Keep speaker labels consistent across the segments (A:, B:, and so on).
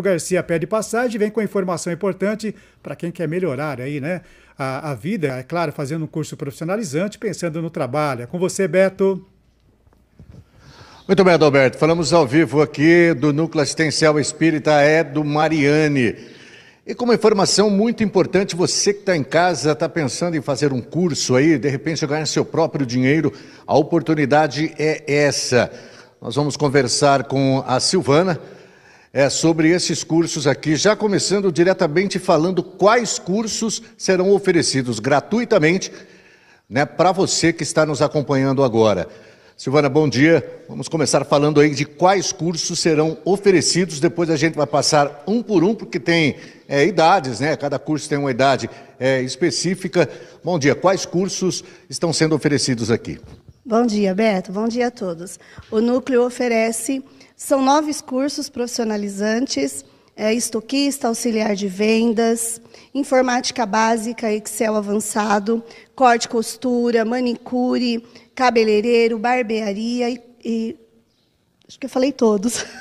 A: O Garcia pede passagem e vem com informação importante para quem quer melhorar aí, né? A, a, vida, é claro, fazendo um curso profissionalizante, pensando no trabalho. É com você, Beto. Muito bem, Adalberto. Falamos ao vivo aqui do Núcleo Assistencial Espírita é do Mariane. E como informação muito importante, você que está em casa, está pensando em fazer um curso aí, de repente ganhar seu próprio dinheiro, a oportunidade é essa. Nós vamos conversar com a Silvana é, sobre esses cursos aqui, já começando diretamente falando quais cursos serão oferecidos gratuitamente né, para você que está nos acompanhando agora. Silvana, bom dia. Vamos começar falando aí de quais cursos serão oferecidos. Depois a gente vai passar um por um, porque tem é, idades, né? Cada curso tem uma idade é, específica. Bom dia. Quais cursos estão sendo oferecidos aqui?
B: Bom dia, Beto. Bom dia a todos. O núcleo oferece são nove cursos profissionalizantes, é, estoquista, auxiliar de vendas, informática básica, Excel avançado, corte costura, manicure, cabeleireiro, barbearia e, e acho que eu falei todos.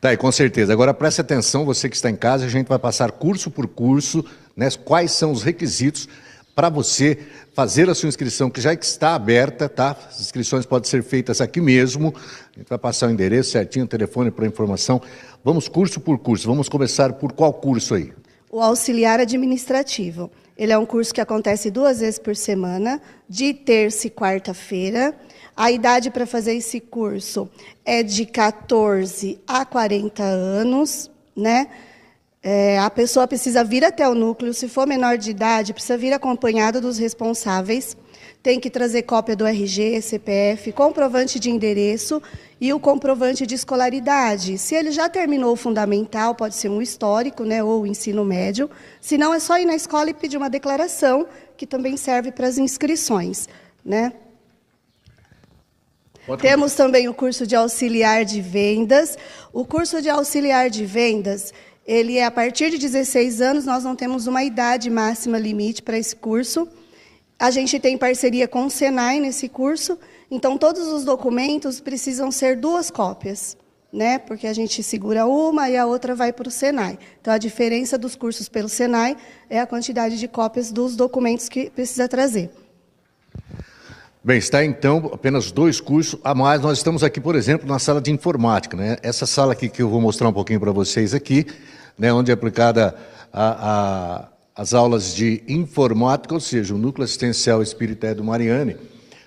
A: Tá, e com certeza. Agora preste atenção, você que está em casa, a gente vai passar curso por curso, né, quais são os requisitos para você fazer a sua inscrição, que já está aberta, tá? As inscrições podem ser feitas aqui mesmo. A gente vai passar o endereço certinho, o telefone para informação. Vamos curso por curso. Vamos começar por qual curso aí?
B: O auxiliar administrativo. Ele é um curso que acontece duas vezes por semana, de terça e quarta-feira. A idade para fazer esse curso é de 14 a 40 anos, né? É, a pessoa precisa vir até o núcleo, se for menor de idade, precisa vir acompanhado dos responsáveis. Tem que trazer cópia do RG, CPF, comprovante de endereço e o comprovante de escolaridade. Se ele já terminou o fundamental, pode ser um histórico, né, ou o ensino médio. Se não, é só ir na escola e pedir uma declaração, que também serve para as inscrições, né? Temos também o curso de auxiliar de vendas. O curso de auxiliar de vendas ele é a partir de 16 anos, nós não temos uma idade máxima limite para esse curso. A gente tem parceria com o Senai nesse curso, então todos os documentos precisam ser duas cópias, né? Porque a gente segura uma e a outra vai para o Senai. Então a diferença dos cursos pelo Senai é a quantidade de cópias dos documentos que precisa trazer.
A: Bem, está então apenas dois cursos a mais. Nós estamos aqui, por exemplo, na sala de informática. Né? Essa sala aqui que eu vou mostrar um pouquinho para vocês aqui né, onde é aplicada a, a, as aulas de informática, ou seja, o Núcleo Assistencial Espírita do Mariani,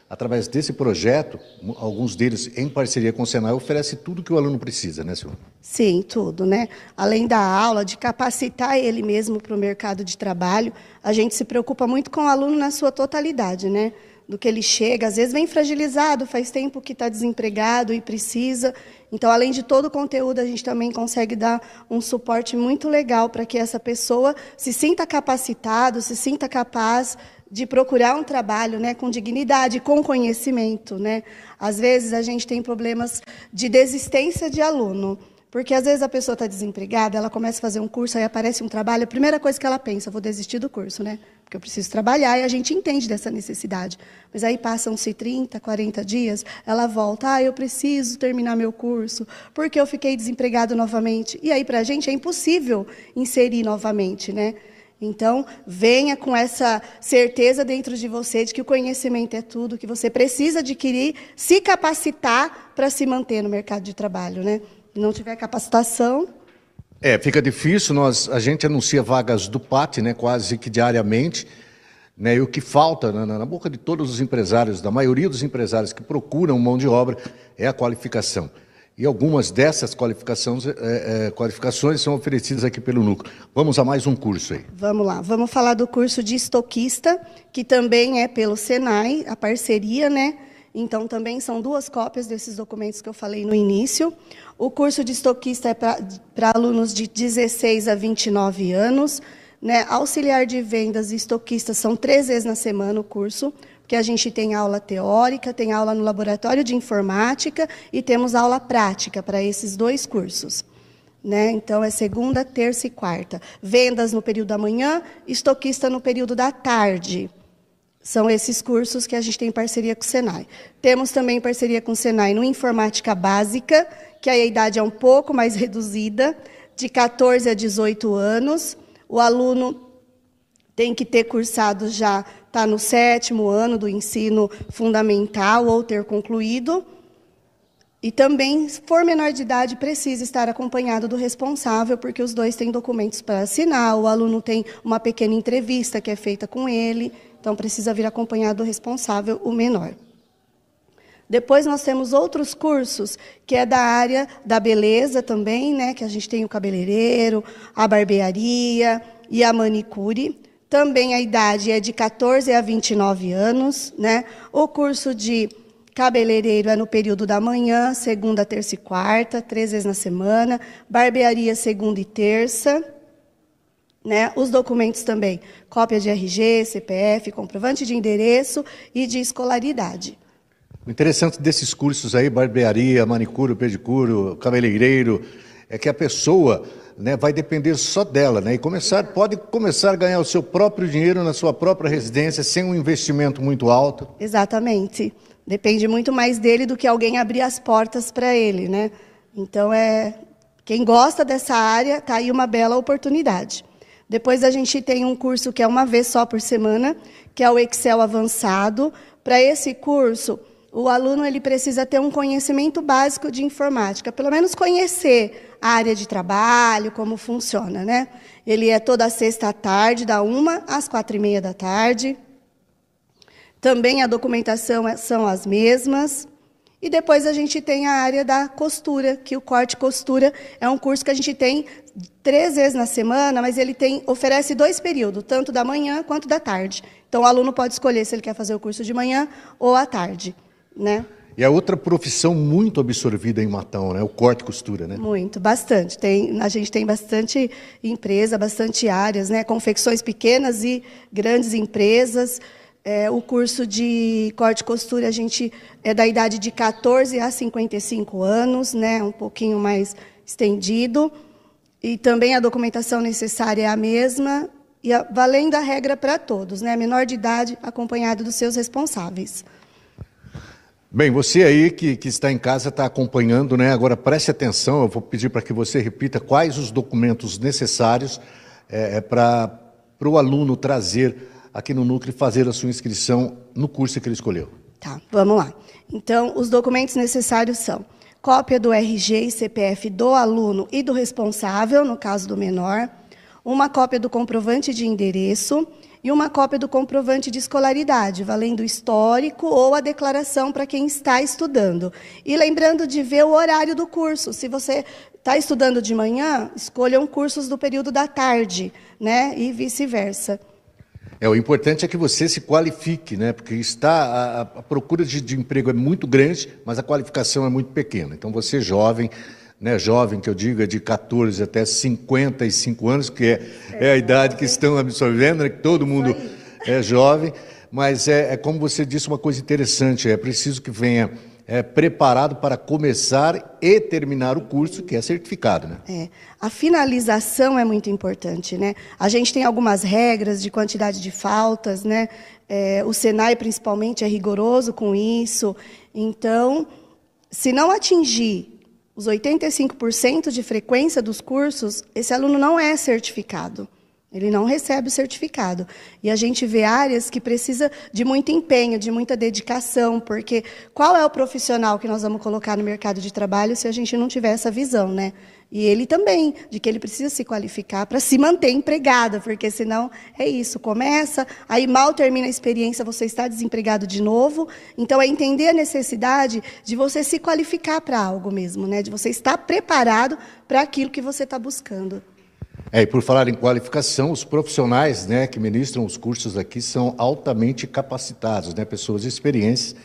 A: através desse projeto, alguns deles em parceria com o Senai, oferece tudo que o aluno precisa, né, senhor?
B: Sim, tudo, né? Além da aula, de capacitar ele mesmo para o mercado de trabalho, a gente se preocupa muito com o aluno na sua totalidade, né? do que ele chega. Às vezes vem fragilizado, faz tempo que está desempregado e precisa. Então, além de todo o conteúdo, a gente também consegue dar um suporte muito legal para que essa pessoa se sinta capacitado, se sinta capaz de procurar um trabalho né, com dignidade, com conhecimento. Né? Às vezes a gente tem problemas de desistência de aluno. Porque às vezes a pessoa está desempregada, ela começa a fazer um curso, aí aparece um trabalho, a primeira coisa que ela pensa, vou desistir do curso, né? Porque eu preciso trabalhar e a gente entende dessa necessidade. Mas aí passam-se 30, 40 dias, ela volta, ah, eu preciso terminar meu curso, porque eu fiquei desempregado novamente. E aí para a gente é impossível inserir novamente, né? Então, venha com essa certeza dentro de você de que o conhecimento é tudo, que você precisa adquirir, se capacitar para se manter no mercado de trabalho, né? não tiver capacitação.
A: É, fica difícil. Nós, a gente anuncia vagas do PAT, né, quase que diariamente. Né, e o que falta na, na, boca de todos os empresários, da maioria dos empresários que procuram mão de obra, é a qualificação. E algumas dessas qualificações, é, é, qualificações são oferecidas aqui pelo núcleo. Vamos a mais um curso aí.
B: Vamos lá, vamos falar do curso de estoquista, que também é pelo Senai, a parceria, né? Então, também são duas cópias desses documentos que eu falei no início. O curso de estoquista é para alunos de 16 a 29 anos. Né? Auxiliar de vendas e estoquista são três vezes na semana o curso, porque a gente tem aula teórica, tem aula no laboratório de informática e temos aula prática para esses dois cursos. Né? Então, é segunda, terça e quarta. Vendas no período da manhã, estoquista no período da tarde. São esses cursos que a gente tem parceria com o Senai. Temos também parceria com o Senai no Informática Básica, que a idade é um pouco mais reduzida, de 14 a 18 anos. O aluno tem que ter cursado já, está no sétimo ano do ensino fundamental ou ter concluído. E também, se for menor de idade, precisa estar acompanhado do responsável, porque os dois têm documentos para assinar, o aluno tem uma pequena entrevista que é feita com ele. Então, precisa vir acompanhado do responsável, o menor. Depois nós temos outros cursos que é da área da beleza também, né? Que a gente tem o cabeleireiro, a barbearia e a manicure. Também a idade é de 14 a 29 anos, né? O curso de cabeleireiro é no período da manhã, segunda, terça e quarta, três vezes na semana. Barbearia segunda e terça. Né, os documentos também, cópia de RG, CPF, comprovante de endereço e de escolaridade.
A: O interessante desses cursos aí, barbearia, manicure, pedicure, cabeleireiro, é que a pessoa né, vai depender só dela, né? E começar, pode começar a ganhar o seu próprio dinheiro na sua própria residência, sem um investimento muito alto.
B: Exatamente. Depende muito mais dele do que alguém abrir as portas para ele, né? Então é. Quem gosta dessa área, está aí uma bela oportunidade. Depois a gente tem um curso que é uma vez só por semana, que é o Excel avançado. Para esse curso, o aluno ele precisa ter um conhecimento básico de informática, pelo menos conhecer a área de trabalho, como funciona, né? Ele é toda sexta à tarde, da uma às quatro e meia da tarde. Também a documentação é, são as mesmas. E depois a gente tem a área da costura, que o corte costura é um curso que a gente tem três vezes na semana, mas ele tem oferece dois períodos, tanto da manhã quanto da tarde. Então o aluno pode escolher se ele quer fazer o curso de manhã ou à tarde, né?
A: E a outra profissão muito absorvida em Matão, né? O corte costura, né?
B: Muito, bastante. Tem, a gente tem bastante empresa, bastante áreas, né? Confecções pequenas e grandes empresas. É, o curso de corte e costura, a gente é da idade de 14 a 55 anos, né, um pouquinho mais estendido. E também a documentação necessária é a mesma, e a, valendo a regra para todos, né, menor de idade acompanhado dos seus responsáveis.
A: Bem, você aí que, que está em casa está acompanhando, né? Agora preste atenção, eu vou pedir para que você repita quais os documentos necessários é, é para o aluno trazer aqui no Núcleo fazer a sua inscrição no curso que ele escolheu.
B: Tá, vamos lá. Então, os documentos necessários são cópia do RG e CPF do aluno e do responsável, no caso do menor, uma cópia do comprovante de endereço e uma cópia do comprovante de escolaridade, valendo o histórico ou a declaração para quem está estudando. E lembrando de ver o horário do curso. Se você está estudando de manhã, escolham cursos do período da tarde, né? E vice-versa.
A: É, o importante é que você se qualifique, né? Porque está a, a procura de, de emprego é muito grande, mas a qualificação é muito pequena. Então você jovem, né, jovem, que eu digo, é de 14 até 55 anos, que é, é, a idade que estão absorvendo, né, que todo mundo é jovem, mas é, é, como você disse, uma coisa interessante, é preciso que venha é, preparado para começar e terminar o curso, que é certificado. Né?
B: É. A finalização é muito importante. Né? A gente tem algumas regras de quantidade de faltas, né? É, o Senai, principalmente, é rigoroso com isso. Então, se não atingir os 85% de frequência dos cursos, esse aluno não é certificado. Ele não recebe o certificado. E a gente vê áreas que precisa de muito empenho, de muita dedicação, porque qual é o profissional que nós vamos colocar no mercado de trabalho se a gente não tiver essa visão, né? E ele também, de que ele precisa se qualificar para se manter empregado, porque senão é isso, começa, aí mal termina a experiência, você está desempregado de novo. Então é entender a necessidade de você se qualificar para algo mesmo, né? De você estar preparado para aquilo que você está buscando.
A: É, e por falar em qualificação, os profissionais né, que ministram os cursos aqui são altamente capacitados, né, pessoas experientes.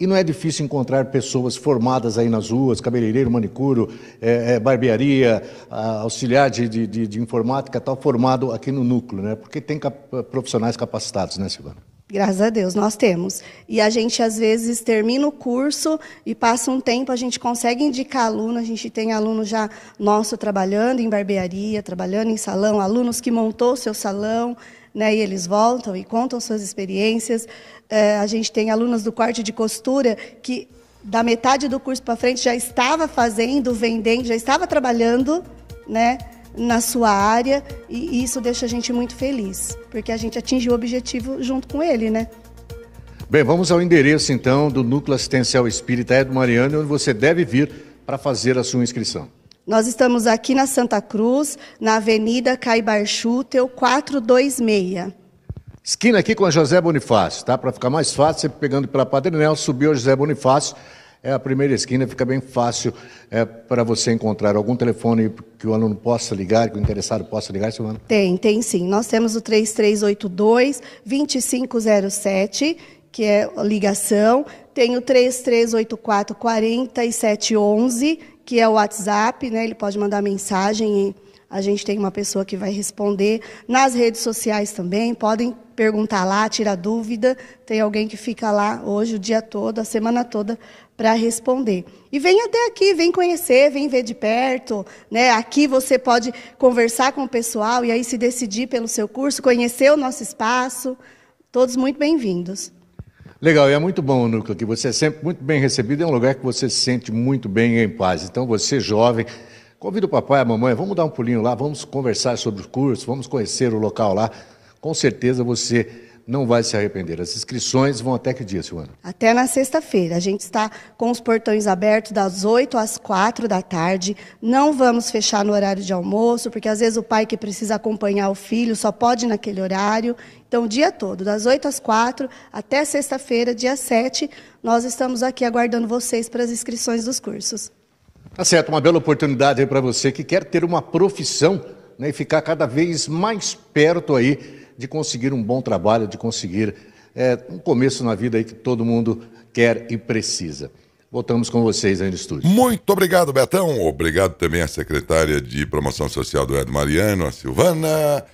A: E não é difícil encontrar pessoas formadas aí nas ruas, cabeleireiro, manicuro, é, é, barbearia, auxiliar de, de, de, de informática, tal, formado aqui no núcleo, né? Porque tem cap profissionais capacitados, né, Silvana?
B: Graças a Deus, nós temos. E a gente, às vezes, termina o curso e passa um tempo, a gente consegue indicar aluno, a gente tem aluno já nosso trabalhando em barbearia, trabalhando em salão, alunos que montou o seu salão, né, e eles voltam e contam suas experiências. É, a gente tem alunos do corte de costura que, da metade do curso para frente, já estava fazendo, vendendo, já estava trabalhando, né? na sua área e isso deixa a gente muito feliz, porque a gente atingiu o objetivo junto com ele, né?
A: Bem, vamos ao endereço então do Núcleo Assistencial Espírita Edu Mariano, onde você deve vir para fazer a sua inscrição.
B: Nós estamos aqui na Santa Cruz, na Avenida Caibar Schutel 426.
A: Esquina aqui com a José Bonifácio, tá? Para ficar mais fácil, você pegando pela Padre Nel, subiu a José Bonifácio, é a primeira esquina, fica bem fácil é, para você encontrar algum telefone que o aluno possa ligar, que o interessado possa ligar, Silvana?
B: Tem, tem sim. Nós temos o 3382-2507, que é ligação. Tem o 3384-4711, que é o WhatsApp, né? Ele pode mandar mensagem e a gente tem uma pessoa que vai responder. Nas redes sociais também, podem perguntar lá, tirar dúvida. Tem alguém que fica lá hoje, o dia todo, a semana toda, para responder. E vem até aqui, vem conhecer, vem ver de perto. Né? Aqui você pode conversar com o pessoal e aí se decidir pelo seu curso, conhecer o nosso espaço. Todos muito bem-vindos.
A: Legal, e é muito bom, Núcleo, que você é sempre muito bem recebido, é um lugar que você se sente muito bem e em paz. Então, você, jovem, Convida o papai e a mamãe, vamos dar um pulinho lá, vamos conversar sobre o curso, vamos conhecer o local lá. Com certeza você não vai se arrepender. As inscrições vão até que dia, Silvana?
B: Até na sexta-feira. A gente está com os portões abertos das 8 às 4 da tarde. Não vamos fechar no horário de almoço, porque às vezes o pai que precisa acompanhar o filho só pode naquele horário. Então, o dia todo, das 8 às 4 até sexta-feira, dia 7, nós estamos aqui aguardando vocês para as inscrições dos cursos.
A: Tá certo, uma bela oportunidade aí para você que quer ter uma profissão né, e ficar cada vez mais perto aí de conseguir um bom trabalho, de conseguir é, um começo na vida aí que todo mundo quer e precisa. Voltamos com vocês aí no estúdio. Muito obrigado, Betão. Obrigado também à secretária de Promoção Social do Ed Mariano, a Silvana.